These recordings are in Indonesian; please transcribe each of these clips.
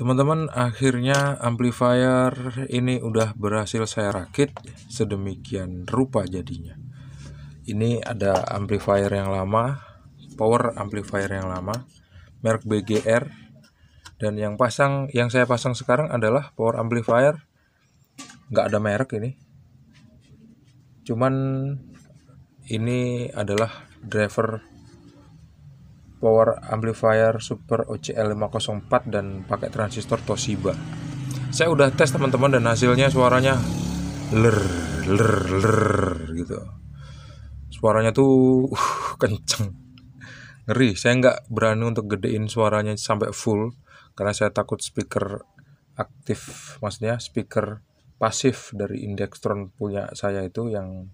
teman-teman akhirnya amplifier ini udah berhasil saya rakit sedemikian rupa jadinya ini ada amplifier yang lama power amplifier yang lama merk BGR dan yang pasang yang saya pasang sekarang adalah power amplifier nggak ada merek ini cuman ini adalah driver power amplifier Super OCL504 dan pakai transistor Toshiba. Saya udah tes teman-teman dan hasilnya suaranya ler ler ler gitu. Suaranya tuh uh, kenceng. Ngeri, saya nggak berani untuk gedein suaranya sampai full karena saya takut speaker aktif, maksudnya speaker pasif dari Indextron punya saya itu yang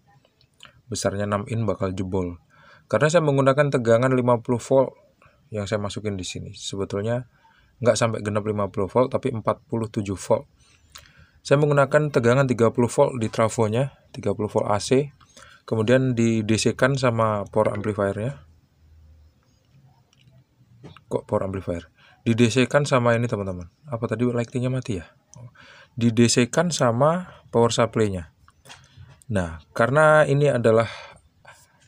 besarnya 6 in bakal jebol karena saya menggunakan tegangan 50 volt yang saya masukin di sini. Sebetulnya nggak sampai genap 50 volt tapi 47 volt. Saya menggunakan tegangan 30 volt di trafonya, 30 volt AC. Kemudian di DC-kan sama power amplifiernya. Kok power amplifier? Di DC-kan sama ini teman-teman. Apa tadi lightingnya mati ya? Oh. Di DC-kan sama power supply-nya. Nah, karena ini adalah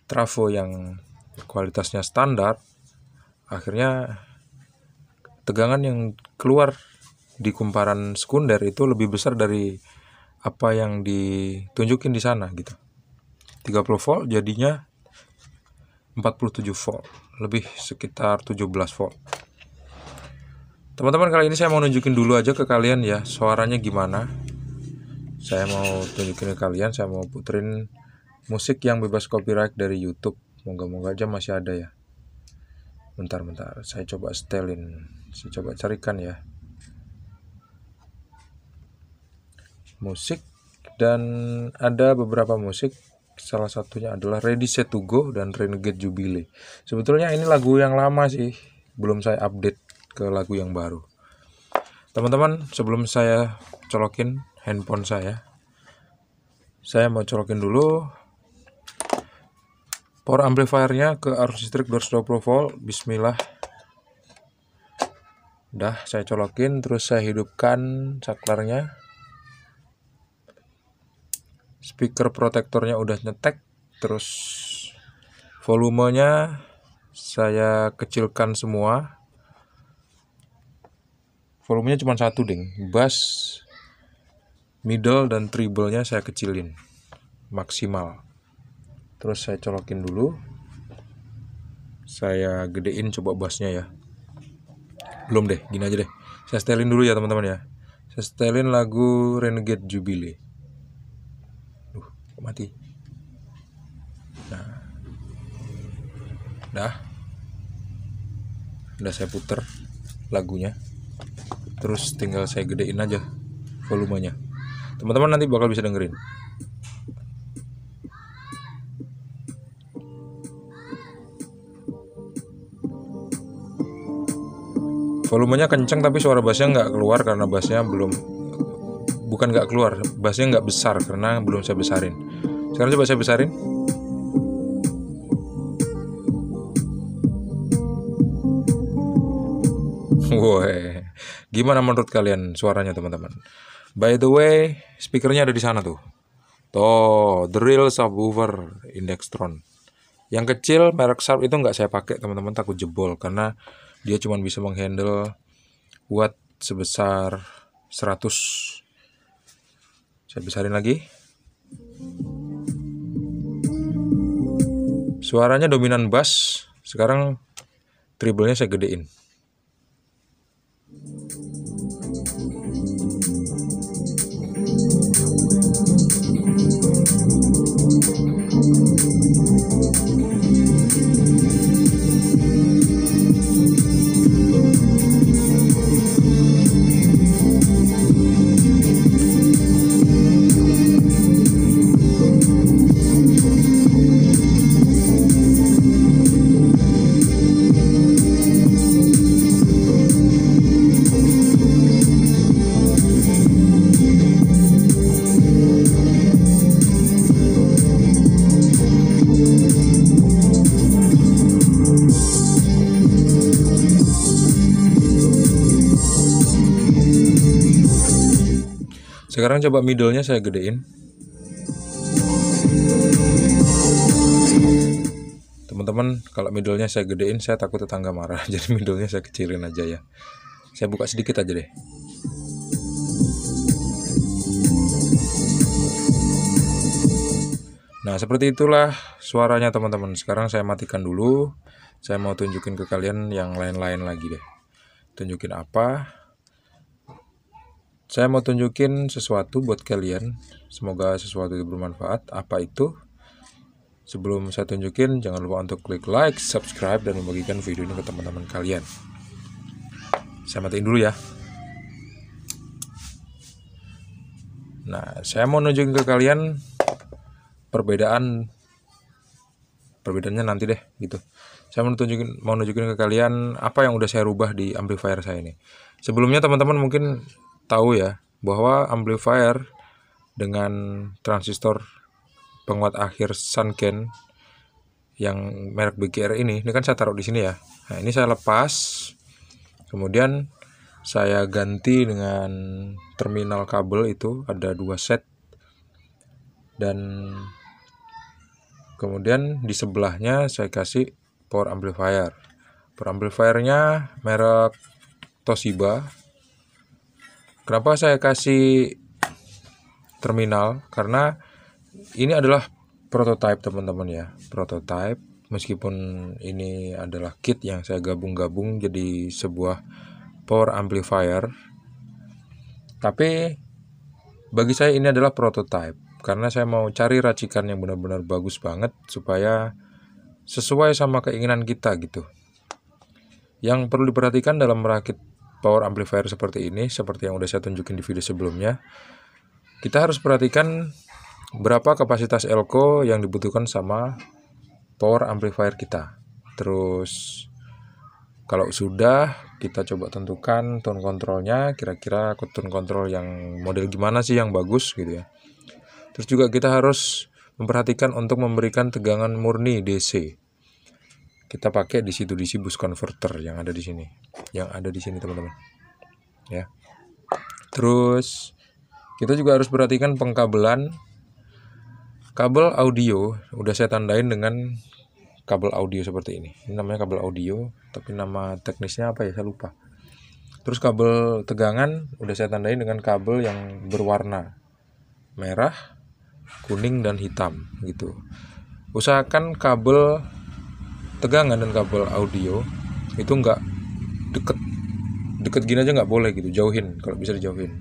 trafo yang kualitasnya standar akhirnya tegangan yang keluar di kumparan sekunder itu lebih besar dari apa yang ditunjukin di sana gitu 30 volt jadinya 47 volt lebih sekitar 17 volt teman-teman kali ini saya mau nunjukin dulu aja ke kalian ya suaranya gimana saya mau tunjukin ke kalian saya mau puterin musik yang bebas copyright dari YouTube moga-moga aja masih ada ya bentar-bentar saya coba setelin saya coba carikan ya musik dan ada beberapa musik salah satunya adalah Ready Set To Go dan Renegade Jubilee sebetulnya ini lagu yang lama sih belum saya update ke lagu yang baru teman-teman sebelum saya colokin handphone saya saya mau colokin dulu power amplifiernya ke arus listrik 220 volt bismillah udah saya colokin terus saya hidupkan saklarnya speaker protektornya udah nyetek terus volumenya saya kecilkan semua volumenya cuma satu ding bass middle dan treble nya saya kecilin maksimal terus saya colokin dulu saya gedein coba bassnya ya belum deh gini aja deh saya setelin dulu ya teman-teman ya saya setelin lagu Renegade Jubilee duh kok mati nah dah udah saya puter lagunya terus tinggal saya gedein aja volumenya teman-teman nanti bakal bisa dengerin volumenya kenceng tapi suara bassnya nggak keluar karena bassnya belum bukan nggak keluar bassnya nggak besar karena belum saya besarin sekarang coba saya besarin Woi, gimana menurut kalian suaranya teman-teman? By the way, speakernya ada di sana tuh. Tuh, the real subwoofer Indextron. Yang kecil merek Sharp itu nggak saya pakai teman-teman takut jebol karena dia cuma bisa menghandle watt sebesar 100 saya besarin lagi suaranya dominan bass sekarang triple nya saya gedein sekarang coba middlenya saya gedein teman-teman kalau middlenya saya gedein saya takut tetangga marah jadi middlenya saya kecilin aja ya saya buka sedikit aja deh Nah, seperti itulah suaranya teman-teman. Sekarang saya matikan dulu. Saya mau tunjukin ke kalian yang lain-lain lagi deh. Tunjukin apa? Saya mau tunjukin sesuatu buat kalian. Semoga sesuatu itu bermanfaat. Apa itu? Sebelum saya tunjukin, jangan lupa untuk klik like, subscribe, dan membagikan video ini ke teman-teman kalian. Saya matiin dulu ya. Nah, saya mau nunjukin ke kalian perbedaan perbedaannya nanti deh gitu. Saya mau nunjukin mau nunjukin ke kalian apa yang udah saya rubah di amplifier saya ini. Sebelumnya teman-teman mungkin tahu ya bahwa amplifier dengan transistor penguat akhir Sanken yang merek BGR ini, ini kan saya taruh di sini ya. Nah, ini saya lepas. Kemudian saya ganti dengan terminal kabel itu ada dua set dan kemudian di sebelahnya saya kasih power amplifier. Power amplifiernya merek Toshiba Kenapa saya kasih terminal? Karena ini adalah prototype teman-teman ya, prototype. Meskipun ini adalah kit yang saya gabung-gabung jadi sebuah power amplifier, tapi bagi saya ini adalah prototype karena saya mau cari racikan yang benar-benar bagus banget supaya sesuai sama keinginan kita gitu. Yang perlu diperhatikan dalam merakit power amplifier seperti ini, seperti yang udah saya tunjukin di video sebelumnya, kita harus perhatikan berapa kapasitas elko yang dibutuhkan sama power amplifier kita. Terus kalau sudah kita coba tentukan tone kontrolnya, kira-kira tone kontrol yang model gimana sih yang bagus gitu ya. Terus juga kita harus memperhatikan untuk memberikan tegangan murni DC kita pakai di situ DC bus converter yang ada di sini yang ada di sini teman-teman ya terus kita juga harus perhatikan pengkabelan kabel audio udah saya tandain dengan kabel audio seperti ini ini namanya kabel audio tapi nama teknisnya apa ya saya lupa terus kabel tegangan udah saya tandain dengan kabel yang berwarna merah kuning dan hitam gitu usahakan kabel tegangan dan kabel audio itu nggak deket deket gini aja nggak boleh gitu jauhin kalau bisa dijauhin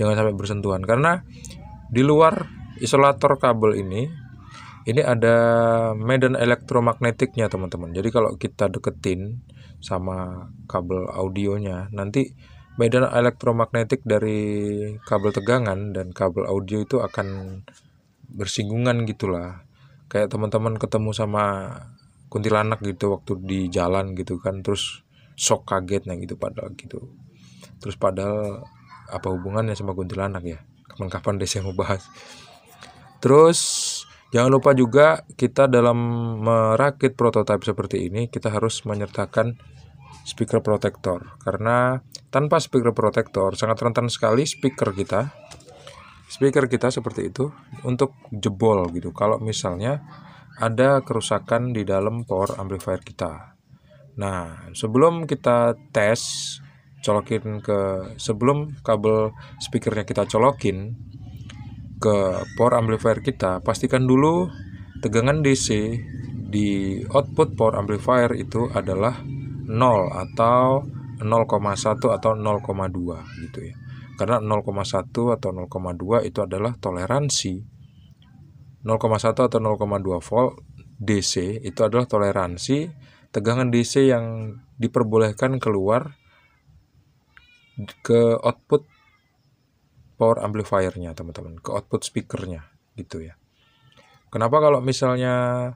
jangan sampai bersentuhan karena di luar isolator kabel ini ini ada medan elektromagnetiknya teman-teman jadi kalau kita deketin sama kabel audionya nanti medan elektromagnetik dari kabel tegangan dan kabel audio itu akan bersinggungan gitulah kayak teman-teman ketemu sama kuntilanak gitu waktu di jalan gitu kan terus sok kagetnya gitu padahal gitu terus padahal apa hubungannya sama kuntilanak ya kapan-kapan deh saya mau bahas terus jangan lupa juga kita dalam merakit prototipe seperti ini kita harus menyertakan speaker protector karena tanpa speaker protector sangat rentan sekali speaker kita speaker kita seperti itu untuk jebol gitu kalau misalnya ada kerusakan di dalam power amplifier kita. Nah, sebelum kita tes colokin ke sebelum kabel speakernya kita colokin ke power amplifier kita, pastikan dulu tegangan DC di output power amplifier itu adalah 0 atau 0,1 atau 0,2 gitu ya. Karena 0,1 atau 0,2 itu adalah toleransi 0,1 atau 0,2 volt DC itu adalah toleransi tegangan DC yang diperbolehkan keluar ke output power amplifiernya teman-teman ke output speakernya gitu ya kenapa kalau misalnya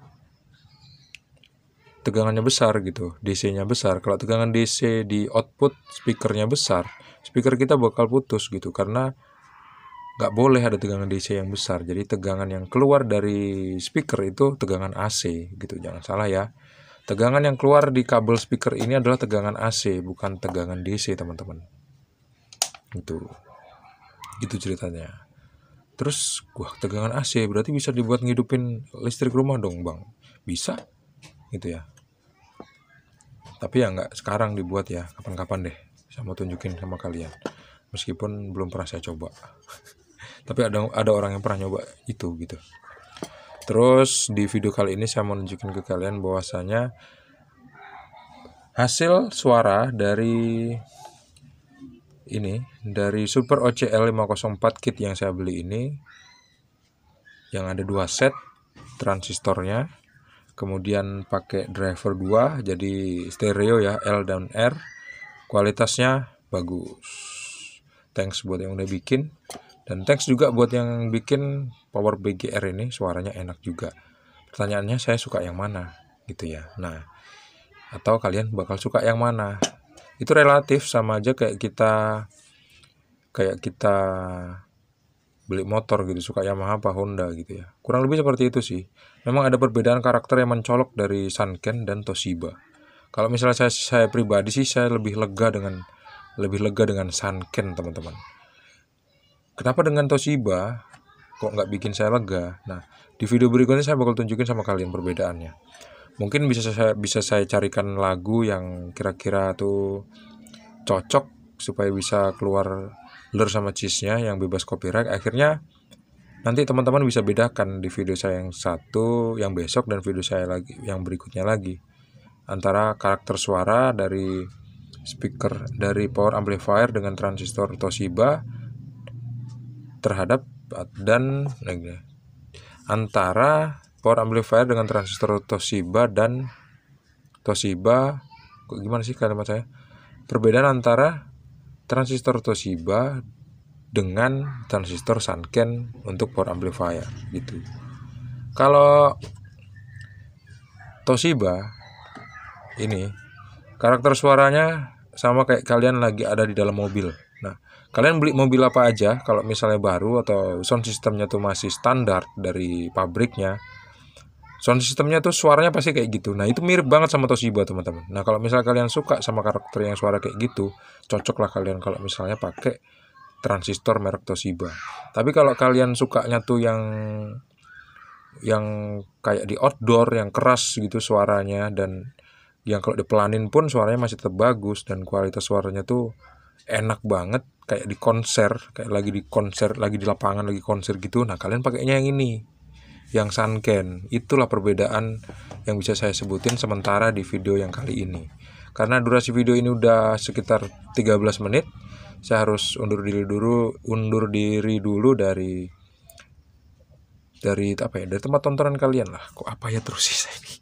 tegangannya besar gitu DC-nya besar kalau tegangan DC di output speakernya besar speaker kita bakal putus gitu karena nggak boleh ada tegangan DC yang besar. Jadi tegangan yang keluar dari speaker itu tegangan AC gitu. Jangan salah ya. Tegangan yang keluar di kabel speaker ini adalah tegangan AC, bukan tegangan DC, teman-teman. Itu. Itu ceritanya. Terus, gua tegangan AC berarti bisa dibuat ngidupin listrik rumah dong, Bang. Bisa. Gitu ya. Tapi ya nggak sekarang dibuat ya, kapan-kapan deh. Saya mau tunjukin sama kalian. Meskipun belum pernah saya coba tapi ada ada orang yang pernah nyoba itu gitu terus di video kali ini saya mau nunjukin ke kalian bahwasanya hasil suara dari ini dari Super OCL 504 kit yang saya beli ini yang ada dua set transistornya kemudian pakai driver 2 jadi stereo ya L dan R kualitasnya bagus thanks buat yang udah bikin dan thanks juga buat yang bikin Power BGR ini suaranya enak juga. Pertanyaannya saya suka yang mana gitu ya. Nah, atau kalian bakal suka yang mana? Itu relatif sama aja kayak kita kayak kita beli motor gitu suka Yamaha apa Honda gitu ya kurang lebih seperti itu sih memang ada perbedaan karakter yang mencolok dari Sanken dan Toshiba kalau misalnya saya, saya pribadi sih saya lebih lega dengan lebih lega dengan Sanken teman-teman kenapa dengan Toshiba kok nggak bikin saya lega? Nah, di video berikutnya saya bakal tunjukin sama kalian perbedaannya. Mungkin bisa saya, bisa saya carikan lagu yang kira-kira tuh cocok supaya bisa keluar lur sama cheese-nya yang bebas copyright. Akhirnya nanti teman-teman bisa bedakan di video saya yang satu, yang besok dan video saya lagi yang berikutnya lagi antara karakter suara dari speaker dari power amplifier dengan transistor Toshiba terhadap dan antara power amplifier dengan transistor Toshiba dan Toshiba gimana sih kalimat saya perbedaan antara transistor Toshiba dengan transistor Sanken untuk power amplifier gitu kalau Toshiba ini karakter suaranya sama kayak kalian lagi ada di dalam mobil kalian beli mobil apa aja kalau misalnya baru atau sound systemnya tuh masih standar dari pabriknya sound systemnya tuh suaranya pasti kayak gitu nah itu mirip banget sama Toshiba teman-teman nah kalau misalnya kalian suka sama karakter yang suara kayak gitu cocoklah kalian kalau misalnya pakai transistor merek Toshiba tapi kalau kalian sukanya tuh yang yang kayak di outdoor yang keras gitu suaranya dan yang kalau dipelanin pun suaranya masih tetap bagus dan kualitas suaranya tuh enak banget kayak di konser kayak lagi di konser lagi di lapangan lagi konser gitu nah kalian pakainya yang ini yang sunken itulah perbedaan yang bisa saya sebutin sementara di video yang kali ini karena durasi video ini udah sekitar 13 menit saya harus undur diri dulu undur diri dulu dari dari apa ya dari tempat tontonan kalian lah kok apa ya terus sih saya ini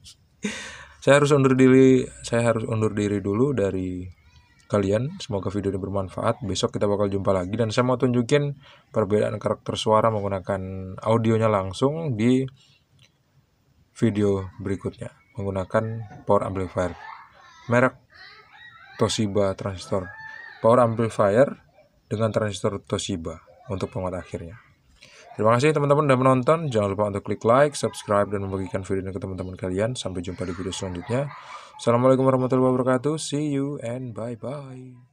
saya harus undur diri saya harus undur diri dulu dari kalian. Semoga video ini bermanfaat. Besok kita bakal jumpa lagi dan saya mau tunjukin perbedaan karakter suara menggunakan audionya langsung di video berikutnya menggunakan power amplifier merek Toshiba transistor power amplifier dengan transistor Toshiba untuk penguat akhirnya. Terima kasih teman-teman sudah menonton. Jangan lupa untuk klik like, subscribe, dan membagikan video ini ke teman-teman kalian. Sampai jumpa di video selanjutnya. Assalamualaikum warahmatullahi wabarakatuh. See you and bye-bye.